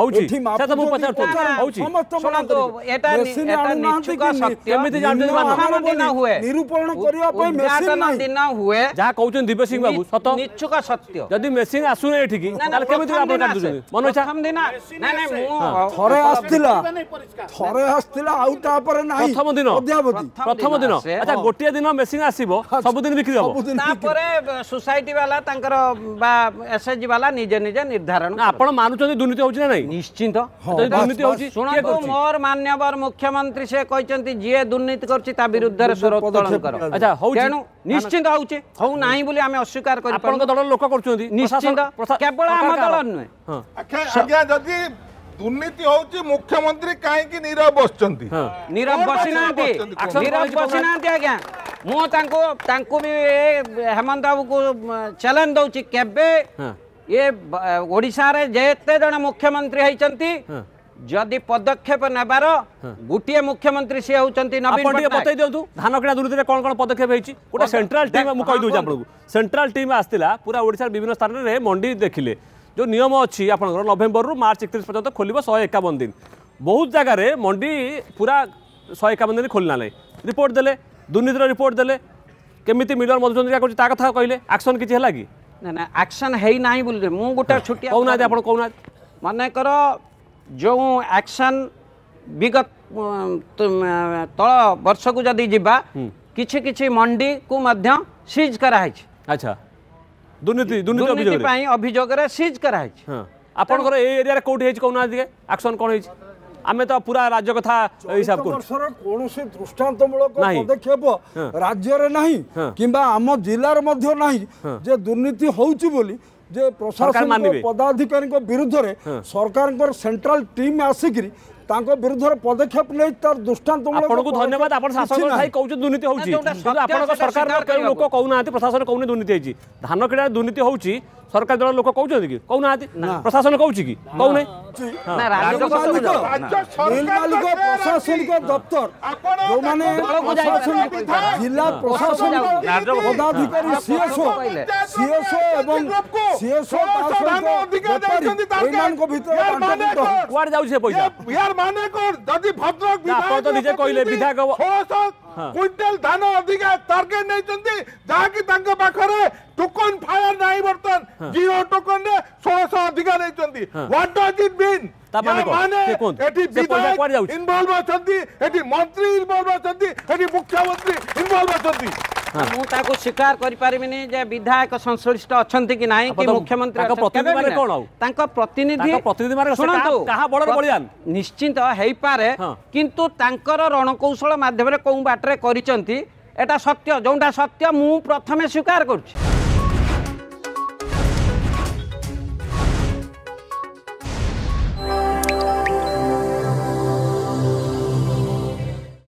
ହଉଛି ସେଟା ମୁଁ ପଚାରୁଥିଲି ହଉଛି ଯାହା କହୁଛନ୍ତି ଦିବ୍ୟ ବାବୁ ସତ ନିଚ୍ଛୁକ ସତ୍ୟ ଯଦି ମେସିନ ଆସୁନି ଏଠିକି ତାହେଲେ କେମିତି ଆପଣ କାଟୁଛନ୍ତି ମନ ଇଚ୍ଛା ଥରେ ଆସିଥିଲା ଥରେ ଆସିଥିଲା ଆଉ ତାପରେ ନାହିଁ ପ୍ରଥମ ଦିନ ପ୍ରଥମ ଦିନ ଆଚ୍ଛା ଗୋଟିଏ ଦିନ ମେସିନ ଆସିବ ସବୁଦିନ ବିକ୍ରି ହବ ତାପରେ ସୋସାଇଟି ବାଲା ତାଙ୍କର ବା এসএসজি ବାଲା ନିଜେ ନିଜେ ନିର୍ଦ୍ଧାରଣ ଆପଣ ମାନୁଛନ୍ତି দুর্নীতি হচ্ছে না নাই নিশ্চিন্ত মোর মান্যবর মুখ্যমন্ত্রী সে কইছন্তি যে দুর্নীতি করছি তা বিরুদ্ধে স্বর উত্তোলন কর আচ্ছা হউছি তেণু নিশ্চিত হউছে হউ নাই বলি আমি অস্বীকার করি আপনার দলর লোক করছন্তি নিশ্চিন্ত কেবল আমার দল নয় আজ্ঞা যদি দুর্নীতি হচ্ছে মুখ্যমন্ত্রী কাইকি নীরব বসছেন নীরব বসি না নীরব বসি না আজ্ঞা মু তাঙ্কু তাঙ্কু বি হেমন্ত বাবু কো চ্যালেঞ্জ দউছি কেবে হ্যাঁ ଇଏ ଓଡ଼ିଶାରେ ଯେତେ ଜଣ ମୁଖ୍ୟମନ୍ତ୍ରୀ ହେଇଛନ୍ତି ଯଦି ପଦକ୍ଷେପ ନେବାର ଗୋଟିଏ ମୁଖ୍ୟମନ୍ତ୍ରୀ ସିଏ ହେଉଛନ୍ତି ନବୀନ ଟିକେ ବତେଇ ଦିଅନ୍ତୁ ଧାନ କିଣା ଦୁର୍ନୀତିରେ କ'ଣ କ'ଣ ପଦକ୍ଷେପ ହେଇଛି ଗୋଟେ ସେଣ୍ଟ୍ରାଲ ଟିମ୍ ମୁଁ କହିଦେଉଛି ଆପଣଙ୍କୁ ସେଣ୍ଟ୍ରାଲ ଟିମ୍ ଆସିଥିଲା ପୁରା ଓଡ଼ିଶାର ବିଭିନ୍ନ ସ୍ଥାନରେ ମଣ୍ଡି ଦେଖିଲେ ଯେଉଁ ନିୟମ ଅଛି ଆପଣଙ୍କର ନଭେମ୍ବରରୁ ମାର୍ଚ୍ଚ ଏକତିରିଶ ପର୍ଯ୍ୟନ୍ତ ଖୋଲିବ ଶହେ ଏକାବନ ଦିନ ବହୁତ ଜାଗାରେ ମଣ୍ଡି ପୁରା ଶହେ ଏକାବନ ଦିନ ଖୋଲିଲା ନାହିଁ ରିପୋର୍ଟ ଦେଲେ ଦୁର୍ନୀତିର ରିପୋର୍ଟ ଦେଲେ କେମିତି ମିଲର ମଧୁଚନ୍ଦ୍ରିକା କରୁଛି ତା କଥା କହିଲେ ଆକ୍ସନ୍ କିଛି ହେଲା କି ନା ନା ଆକ୍ସନ୍ ହେଇନାହିଁ ବୋଲି ମୁଁ ଗୋଟେ ଛୋଟିଆ କହୁନାହାନ୍ତି ଆପଣ କହୁନାହାନ୍ତି ମନେକର ଯେଉଁ ଆକ୍ସନ୍ ବିଗତ ତଳ ବର୍ଷକୁ ଯଦି ଯିବା କିଛି କିଛି ମଣ୍ଡିକୁ ମଧ୍ୟ ସିଜ୍ କରାହେଇଛି ଆଚ୍ଛା ଦୁର୍ନୀତି ଦୁର୍ନୀତି ପାଇଁ ଅଭିଯୋଗରେ ସିଜ୍ କରାହେଇଛି ଆପଣଙ୍କର ଏଇ ଏରିଆରେ କୋଉଠି ହେଇଛି କହୁନାହାନ୍ତି ଟିକେ ଆକ୍ସନ୍ କ'ଣ ହେଇଛି ଆମେ ତ ପୁରା ରାଜ୍ୟ କଥା ହିସାବ କରୁଛୁ କୌଣସି ଦୃଷ୍ଟାନ୍ତମୂଳକ ପଦକ୍ଷେପ ରାଜ୍ୟରେ ନାହିଁ କିମ୍ବା ଆମ ଜିଲ୍ଲାରେ ମଧ୍ୟ ନାହିଁ ଯେ ଦୁର୍ନୀତି ହେଉଛି ବୋଲି ଯେ ପ୍ରଶାସନ ପଦାଧିକାରୀଙ୍କ ବିରୁଦ୍ଧରେ ସରକାରଙ୍କର ସେଣ୍ଟ୍ରାଲ ଟିମ୍ ଆସିକିରି ତାଙ୍କ ବିରୁଦ୍ଧରେ ପଦକ୍ଷେପ ନେଇ ତାର ଦୃଷ୍ଟାନ୍ତମୂଳକ ଆପଣଙ୍କୁ ଧନ୍ୟବାଦ ଆପଣ ଶାସକ ଭାଇ କହୁଛନ୍ତି ଦୁର୍ନୀତି ହେଉଛି କିନ୍ତୁ ଆପଣଙ୍କ ସରକାର କେଉଁ ଲୋକ କହୁନାହାନ୍ତି ପ୍ରଶାସନ କହୁନି ଦୁର୍ନୀତି ହେଇଛି ଧାନ କିଣା ଦୁର୍ନୀତି ହେଉଛି ସରକାର ଦଳ ଲୋକ କହୁଛନ୍ତି କି କହୁନାହାନ୍ତି ପ୍ରଶାସନ କହୁଛି କି କହୁନାହିଁ ପ୍ରଶାସନିକ ଦପ୍ତର ଯୋଉମାନେ ଜିଲ୍ଲା ପ୍ରଶାସନିକ ପଦାଧିକାରୀ ସିଏସ୍ଓ ସିଏସ୍ଓ ଏବଂ ସିଏସ୍ଓ ତା ସହିତ ଏମାନଙ୍କ ଭିତରେ କୁଆଡ଼େ ଯାଉଛି ସେ ପଇସା માનેકોર દદી ભદ્રક વિધાયક તો નિજે કહીલે વિધાયક 600 ક્વિન્ટલ ધાન અધિકા ટાર્ગેટ નઈચંતિ જાકી તાંક પાખરે ટોકન ફાયર નાઈ વર્તન જીરો ટોકન રે 600 અધિકા નઈચંતિ વોટ ડઝ ઇટ મીન ତା ମାନେ କଣ ସେ କୁହନ୍ତୁ ଏଠି ପଇସା କୁଆଡେ ଯାଉଛି ଇନଭଲ୍ଭ ଅଛନ୍ତି ଏଠି ମନ୍ତ୍ରୀ ଇନଭଲ୍ଭ ଅଛନ୍ତି ଏଠି ମୁଖ୍ୟମନ୍ତ୍ରୀ ଇନଭଲ୍ଭ ଅଛନ୍ତି ମୁଁ ତାକୁ ସ୍ୱୀକାର କରିପାରିବିନି ଯେ ବିଧାୟକ ସଂଶ୍ଳିଷ୍ଟ ଅଛନ୍ତି କି ନାହିଁ କି ମୁଖ୍ୟମନ୍ତ୍ରୀ ତାଙ୍କ ପ୍ରତିନିଧି ନିଶ୍ଚିନ୍ତ ହେଇପାରେ କିନ୍ତୁ ତାଙ୍କର ରଣକୌଶଳ ମାଧ୍ୟମରେ କେଉଁ ବାଟରେ କରିଛନ୍ତି এটা ସତ୍ୟ যেটা ସତ୍ୟ ମୁଁ ପ୍ରଥମେ ସ୍ୱୀକାର କରୁଛି